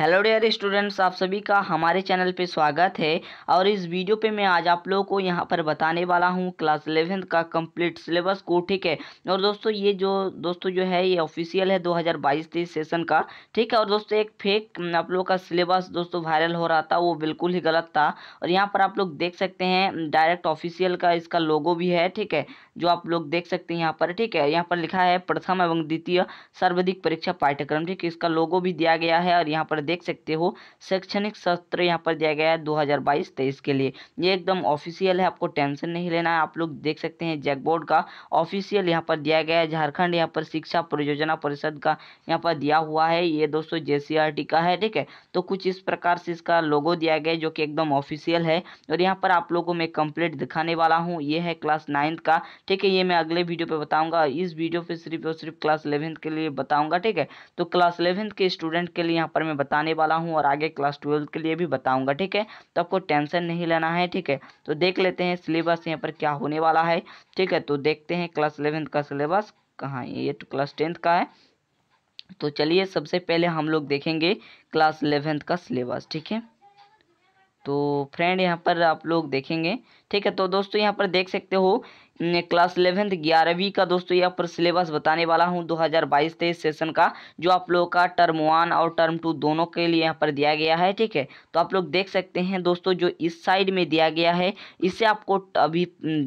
hello dear students आप सभी का हमारे चैनल पे स्वागत है और इस वीडियो पे मैं आज आप लोगों को यहाँ पर बताने वाला हूँ क्लास इलेवेंथ का कंप्लीट सिलेबस को ठीक है और दोस्तों ये जो दोस्तों जो है ये ऑफिशियल है 2022-23 सेशन का ठीक है और दोस्तों एक फेक आप लोगों का सिलेबस दोस्तों वायरल हो रहा था वो बिल्कुल ही गलत था और यहाँ पर आप लोग देख सकते हैं डायरेक्ट ऑफिशियल का इसका लोगो भी है ठीक है जो आप लोग देख सकते हैं यहाँ पर ठीक है यहाँ पर लिखा है प्रथम एवं द्वितीय सर्वाधिक परीक्षा पाठ्यक्रम ठीक है इसका लोगो भी दिया गया है और यहाँ पर देख सकते हो शैक्षणिक सत्र यहाँ पर दिया गया है दो हज़ार के लिए ये एकदम ऑफिशियल है आपको टेंशन नहीं लेना है आप लोग देख सकते हैं जैक बोर्ड का ऑफिशियल यहाँ पर दिया गया है झारखंड यहाँ पर शिक्षा परियोजना परिषद का यहाँ पर दिया हुआ है ये दोस्तों जे का है ठीक है तो कुछ इस प्रकार से इसका लोगो दिया गया है जो कि एकदम ऑफिशियल है और यहाँ पर आप लोगों को मैं कंप्लीट दिखाने वाला हूँ ये है क्लास नाइन्थ का ठीक है ये मैं अगले वीडियो पे बताऊंगा इस वीडियो पे सिर्फ और सिर्फ क्लास इलेवेंथ के लिए बताऊंगा ठीक है तो क्लास इलेवेंथ के स्टूडेंट के लिए यहाँ पर मैं बताने वाला हूँ और आगे क्लास ट्वेल्थ के लिए भी बताऊँगा ठीक है तो आपको टेंशन नहीं लेना है ठीक है तो देख लेते हैं सिलेबस यहाँ पर क्या होने वाला है ठीक है तो देखते हैं क्लास इलेवेंथ का सिलेबस कहाँ ये तो क्लास टेंथ का है तो चलिए सबसे पहले हम लोग देखेंगे क्लास इलेवेंथ का सिलेबस ठीक है तो फ्रेंड यहाँ पर आप लोग देखेंगे ठीक है तो दोस्तों यहाँ पर देख सकते हो क्लास इलेवेंथ ग्यारहवीं का दोस्तों यहाँ पर सिलेबस बताने वाला हूँ 2022 तेईस सेशन का जो आप लोगों का टर्म वन और टर्म टू दोनों के लिए यहाँ पर दिया गया है ठीक है तो आप लोग देख सकते हैं दोस्तों जो इस साइड में दिया गया है इससे आपको अभी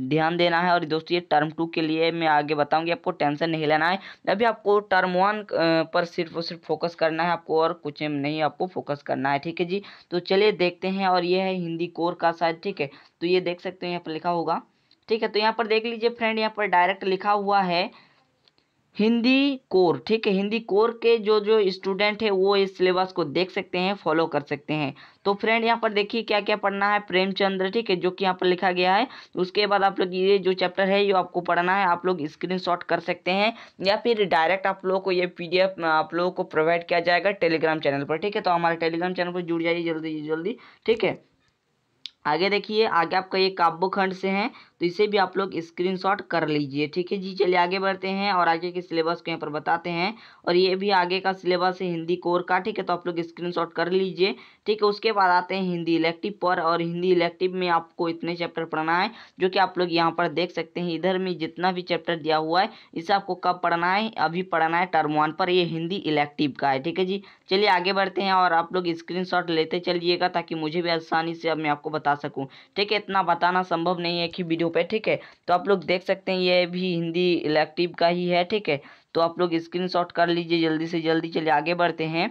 ध्यान देना है और दोस्तों ये टर्म टू के लिए मैं आगे बताऊँगी आपको टेंशन नहीं लेना है अभी आपको टर्म वन पर सिर्फ और सिर्फ फोकस करना है आपको और कुछ नहीं आपको फोकस करना है ठीक है जी तो चलिए देखते हैं और ये है हिंदी कोर का शायद ठीक है तो ये देख सकते हैं यहाँ पर लिखा होगा ठीक है तो यहाँ पर देख लीजिए फ्रेंड यहाँ पर डायरेक्ट लिखा हुआ है हिंदी कोर ठीक है हिंदी कोर के जो जो स्टूडेंट है वो इस सिलेबस को देख सकते हैं फॉलो कर सकते हैं तो फ्रेंड यहाँ पर देखिए क्या क्या पढ़ना है प्रेमचंद्र ठीक है जो कि यहाँ पर लिखा गया है उसके बाद आप लोग ये जो चैप्टर है ये आपको पढ़ना है आप लोग स्क्रीनशॉट कर सकते हैं या फिर डायरेक्ट आप लोगों को ये एफ आप लोगों को प्रोवाइड किया जाएगा टेलीग्राम चैनल पर ठीक है तो हमारे टेलीग्राम चैनल पर जुड़ जाइए जल्दी जल्दी ठीक है आगे देखिए आगे आपका ये काव्य खंड से हैं तो इसे भी आप लोग स्क्रीनशॉट कर लीजिए ठीक है जी चलिए आगे बढ़ते हैं और आगे के सिलेबस को यहाँ पर बताते हैं और ये भी आगे का सिलेबस है हिंदी कोर का ठीक है तो आप लोग स्क्रीन कर लीजिए ठीक है उसके बाद आते हैं हिंदी इलेक्टिव पर और हिंदी इलेक्टिव में आपको इतने चैप्टर पढ़ना है जो कि आप लोग यहाँ पर देख सकते हैं इधर में जितना भी चैप्टर दिया हुआ है इसे आपको कब पढ़ना है अभी पढ़ना है टर्म वन पर ये हिंदी इलेक्टिव का है ठीक है जी चलिए आगे बढ़ते हैं और आप लोग स्क्रीनशॉट लेते चलिएगा ताकि मुझे भी आसानी से अब मैं आपको बता सकूँ ठीक है इतना बताना संभव नहीं है कि वीडियो वीडियो पे ठीक है तो आप लोग देख सकते हैं ये भी हिंदी इलेक्टिव का ही है ठीक है तो आप लोग स्क्रीनशॉट कर लीजिए जल्दी से जल्दी चलिए आगे बढ़ते हैं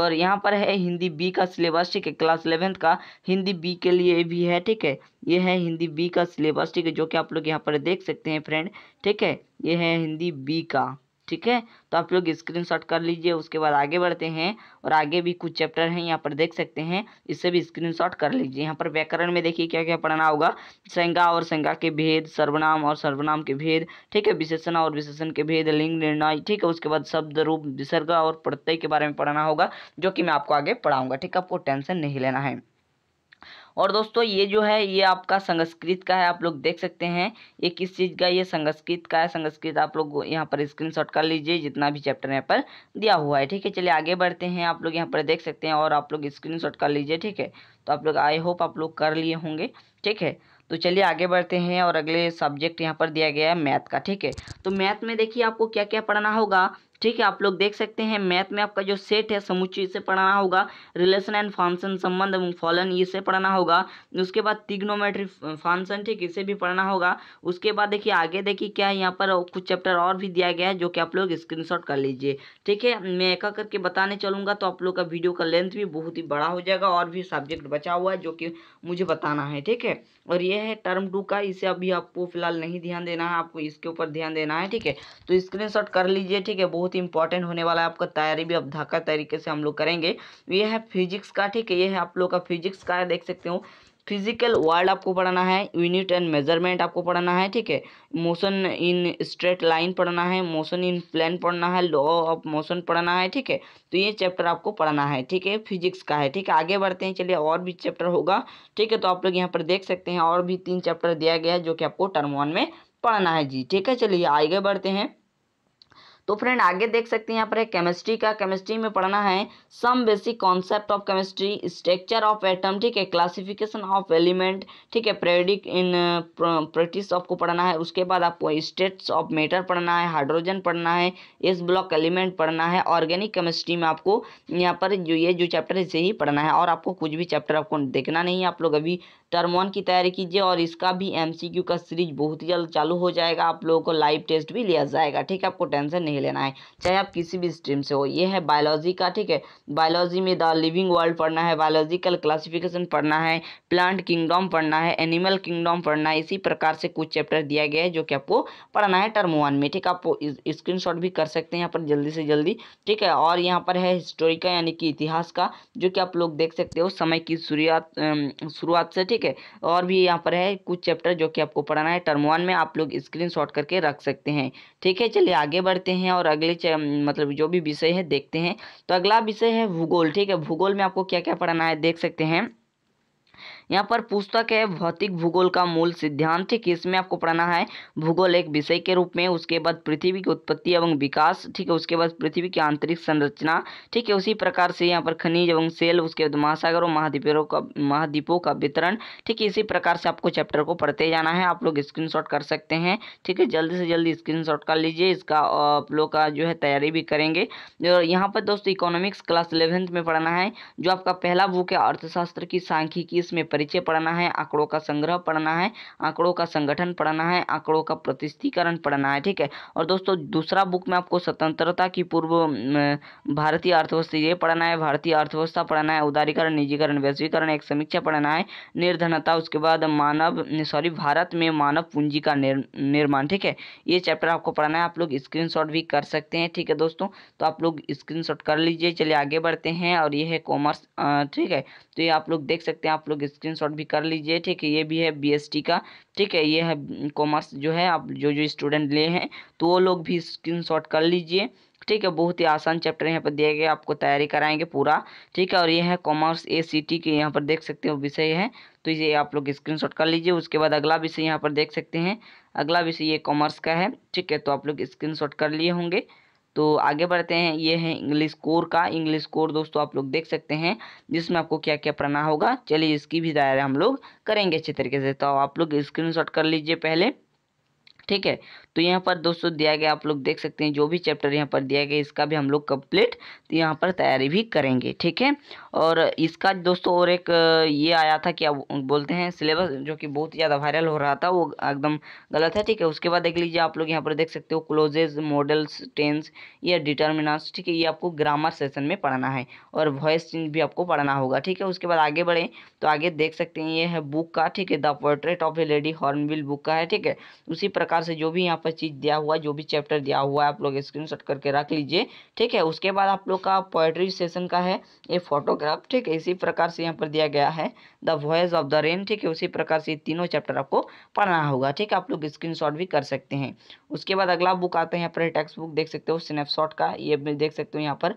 और यहाँ पर है हिंदी बी का सिलेबस ठीक है क्लास इलेवेंथ का हिंदी बी के लिए भी है ठीक है ये है हिंदी बी का सिलेबस ठीक है जो कि आप लोग यहाँ पर देख सकते हैं फ्रेंड ठीक है ये है हिंदी बी का ठीक है तो आप लोग स्क्रीनशॉट कर लीजिए उसके बाद आगे बढ़ते हैं और आगे भी कुछ चैप्टर हैं यहाँ पर देख सकते हैं इससे भी स्क्रीनशॉट कर लीजिए यहाँ पर व्याकरण में देखिए क्या क्या पढ़ना होगा संज्ञा और संज्ञा के भेद सर्वनाम और सर्वनाम के भेद ठीक है विशेषण और विशेषण के भेद लिंग निर्णय ठीक है उसके बाद शब्द रूप विसर्ग और प्रत्यय के बारे में पढ़ना होगा जो कि मैं आपको आगे पढ़ाऊँगा ठीक है आपको टेंशन नहीं लेना है और दोस्तों ये जो है ये आपका संस्कृत का है आप लोग देख सकते हैं ये किस चीज़ का ये संस्कृत का है संस्कृत आप लोग यहाँ पर स्क्रीन कर लीजिए जितना भी चैप्टर यहाँ पर दिया हुआ है ठीक है चलिए आगे बढ़ते हैं आप लोग यहाँ पर देख सकते हैं और आप लोग स्क्रीन कर लीजिए ठीक है तो आप लोग आई होप आप लोग कर लिए होंगे ठीक है तो चलिए आगे बढ़ते हैं और अगले सब्जेक्ट यहाँ पर दिया गया है मैथ का ठीक है तो मैथ में देखिए आपको क्या क्या पढ़ना होगा ठीक है आप लोग देख सकते हैं मैथ में आपका जो सेट है समुच्चय इसे पढ़ाना होगा रिलेशन एंड फंक्शन संबंध एवं फॉलन इसे पढ़ना होगा उसके बाद तिग्नोमेट्री फंक्शन ठीक इसे भी पढ़ना होगा उसके बाद देखिए आगे देखिए क्या है यहाँ पर कुछ चैप्टर और भी दिया गया है जो कि आप लोग स्क्रीन कर लीजिए ठीक है मैं एक करके बताने चलूँगा तो आप लोग का वीडियो का लेंथ भी बहुत ही बड़ा हो जाएगा और भी सब्जेक्ट बचा हुआ है जो कि मुझे बताना है ठीक है और यह है टर्म टू का इसे अभी आपको फिलहाल नहीं ध्यान देना है आपको इसके ऊपर ध्यान देना है ठीक है तो स्क्रीन कर लीजिए ठीक है बहुत ही इंपॉर्टेंट होने वाला है आपका तैयारी भी अब धाका तरीके से हम लोग करेंगे ये है फिजिक्स का ठीक है ये है आप लोग का फिजिक्स का देख सकते हो फिजिकल वर्ल्ड आपको पढ़ना है यूनिट एंड मेजरमेंट आपको पढ़ना है ठीक है मोशन इन स्ट्रेट लाइन पढ़ना है मोशन इन प्लेन पढ़ना है लॉ ऑफ मोशन पढ़ना है ठीक है तो ये चैप्टर आपको पढ़ना है ठीक है फिजिक्स का है ठीक है आगे बढ़ते हैं चलिए और भी चैप्टर होगा ठीक है तो आप लोग यहाँ पर देख सकते हैं और भी तीन चैप्टर दिया गया है जो कि आपको टर्म वन में पढ़ना है जी ठीक है चलिए आगे बढ़ते हैं तो फ्रेंड आगे देख सकते हैं यहाँ पर है केमिस्ट्री का केमिस्ट्री में पढ़ना है some basic concept of chemistry structure of atom ठीक है क्लासिफिकेशन ऑफ एलिमेंट ठीक है प्रेडिक इन प्रैक्टिस आपको पढ़ना है उसके बाद आपको स्टेट्स ऑफ मेटर पढ़ना है हाइड्रोजन पढ़ना है एस ब्लॉक एलिमेंट पढ़ना है ऑर्गेनिक केमिस्ट्री में आपको यहाँ पर जो ये जो चैप्टर है इसे ही पढ़ना है और आपको कुछ भी चैप्टर आपको देखना नहीं है आप लोग अभी टर्म वन की तैयारी कीजिए और इसका भी एम का सीरीज बहुत ही जल्द चालू हो जाएगा आप लोगों को लाइव टेस्ट भी लिया जाएगा ठीक है आपको टेंशन नहीं नहीं लेना है चाहे आप किसी भी स्ट्रीम से हो ये है बायोलॉजी का ठीक है बायोलॉजी में द लिविंग वर्ल्ड पढ़ना है बायोलॉजिकल क्लासिफिकेशन पढ़ना है प्लांट किंगडम पढ़ना है एनिमल किंगडम पढ़ना है इसी प्रकार से कुछ चैप्टर दिया गया है जो कि आपको पढ़ना है टर्म वन में ठीक है आप स्क्रीन भी कर सकते हैं यहाँ पर जल्दी से जल्दी ठीक है और यहाँ पर है हिस्टोरी का यानी कि इतिहास का जो कि आप लोग देख सकते हो समय की शुरुआत शुरुआत से ठीक है और भी यहाँ पर है कुछ चैप्टर जो कि आपको पढ़ना है टर्म वन में आप लोग स्क्रीन करके रख सकते हैं ठीक है चलिए आगे बढ़ते हैं हैं और अगले मतलब जो भी विषय है देखते हैं तो अगला विषय है भूगोल ठीक है भूगोल में आपको क्या क्या पढ़ना है देख सकते हैं यहाँ पर पुस्तक है भौतिक भूगोल का मूल सिद्धांत ठीक है इसमें आपको पढ़ना है भूगोल एक विषय के रूप में उसके बाद पृथ्वी की उत्पत्ति एवं विकास ठीक है उसके बाद पृथ्वी की आंतरिक संरचना ठीक है उसी प्रकार से यहाँ पर खनिज एवं सेल उसके बाद महासागरों महाद्वीपों का महाद्वीपों का वितरण ठीक है इसी प्रकार से आपको चैप्टर को पढ़ते जाना है आप लोग स्क्रीन कर सकते हैं ठीक है जल्दी से जल्दी स्क्रीन कर लीजिए इसका आप लोग का जो है तैयारी भी करेंगे और यहाँ पर दोस्तों इकोनॉमिक्स क्लास इलेवेंथ में पढ़ना है जो आपका पहला बुक है अर्थशास्त्र की सांख्यिकी इसमें परिचय पढ़ना है आंकड़ों का संग्रह पढ़ना है आंकड़ों का संगठन पढ़ना है आंकड़ों का प्रतिष्ठीकरण पढ़ना है ठीक है और दोस्तों दूसरा बुक में आपको स्वतंत्रता की पूर्व भारतीय अर्थव्यवस्था ये पढ़ना है भारतीय अर्थव्यवस्था पढ़ना है उदारीकरण निजीकरण वैश्वीकरण एक समीक्षा पढ़ना है निर्धनता उसके बाद मानव सॉरी भारत में मानव पूंजी का निर्माण ठीक है ये चैप्टर आपको पढ़ना है आप लोग स्क्रीन भी कर सकते हैं ठीक है दोस्तों तो आप लोग स्क्रीन कर लीजिए चलिए आगे बढ़ते हैं और ये है कॉमर्स ठीक है तो ये आप लोग देख सकते हैं आप लोग स्क्रीन स्क्रीनशॉट भी कर लीजिए ठीक है ये भी है बीएसटी का ठीक है ये है कॉमर्स जो है आप जो जो स्टूडेंट लिए हैं तो वो लोग भी स्क्रीनशॉट कर लीजिए ठीक है बहुत ही आसान चैप्टर यहाँ पर दिया गया आपको तैयारी कराएंगे पूरा ठीक है और ये है कॉमर्स ए सी टी के यहाँ पर देख सकते हो विषय है तो ये आप लोग स्क्रीनशॉट कर लीजिए उसके बाद अगला विषय यहाँ पर देख सकते हैं अगला विषय ये कॉमर्स का है ठीक है तो आप लोग स्क्रीनशॉट कर लिए होंगे तो आगे बढ़ते हैं ये है इंग्लिश कोर का इंग्लिश कोर दोस्तों आप लोग देख सकते हैं जिसमें आपको क्या क्या पढ़ना होगा चलिए इसकी भी दायरा हम लोग करेंगे अच्छे तरीके से तो आप लोग स्क्रीन कर लीजिए पहले ठीक है तो यहाँ पर दोस्तों दिया गया आप लोग देख सकते हैं जो भी चैप्टर यहाँ पर दिया गया इसका भी हम लोग कंप्लीट तो यहाँ पर तैयारी भी करेंगे ठीक है और इसका दोस्तों और एक ये आया था कि अब बोलते हैं सिलेबस जो कि बहुत ज़्यादा वायरल हो रहा था वो एकदम गलत है ठीक है उसके बाद देख लीजिए आप लोग यहाँ पर देख सकते हो क्लोजेज मॉडल्स टेंस या डिटर्मिनास ठीक है ये आपको ग्रामर सेशन में पढ़ना है और वॉइस चेंज भी आपको पढ़ना होगा ठीक है उसके बाद आगे बढ़ें तो आगे देख सकते हैं ये है बुक का ठीक है the portrait of a lady hornbill book का है ठीक है उसी प्रकार प्रकार से जो भी यहाँ पर चीज़ दिया हुआ है जो भी चैप्टर दिया हुआ है आप लोग स्क्रीन करके रख लीजिए ठीक है उसके बाद आप लोग का पोएट्री सेशन का है ये फोटोग्राफ ठीक है इसी प्रकार से यहाँ पर दिया गया है the voice of the rain ठीक है उसी प्रकार से तीनों चैप्टर आपको पढ़ना होगा ठीक है आप लोग स्क्रीन भी कर सकते हैं उसके बाद अगला बुक आता है यहाँ पर टेक्स्ट बुक देख सकते हो स्नैपशॉट का ये देख सकते हो यहाँ पर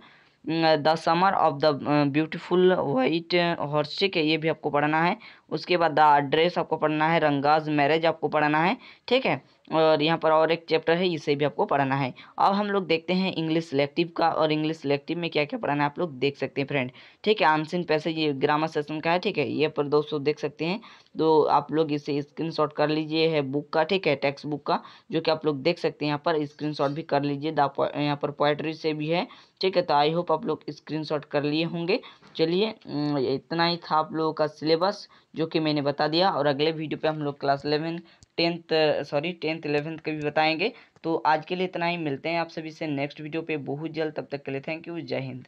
the summer of the beautiful white horse ठीक है ये भी आपको पढ़ना है उसके बाद द एड्रेस आपको पढ़ना है रंगाज मैरिज आपको पढ़ना है ठीक है और यहाँ पर और एक चैप्टर है इसे भी आपको पढ़ना है अब हम लोग देखते हैं इंग्लिश सिलेक्टिव का और इंग्लिश सिलेक्टिव में क्या क्या पढ़ाना है आप लोग देख सकते हैं फ्रेंड ठीक है आंसिन पैसे ये ग्रामर सेशन का है ठीक है ये पर दोस्तों देख सकते हैं तो आप लोग इसे स्क्रीन कर लीजिए है बुक का ठीक है टेक्स्ट बुक का जो कि आप लोग देख सकते हैं यहाँ पर स्क्रीन भी कर लीजिए यहाँ पर पोइट्री से भी है ठीक है तो आई होप आप लोग स्क्रीन कर लिए होंगे चलिए इतना ही था आप लोगों का सिलेबस जो कि मैंने बता दिया और अगले वीडियो पे हम लोग class eleven tenth sorry tenth eleventh के भी बताएंगे तो आज के लिए इतना ही मिलते हैं आप सभी से नेक्स्ट वीडियो पे बहुत जल्द तब तक के लिए थैंक यू जय हिंद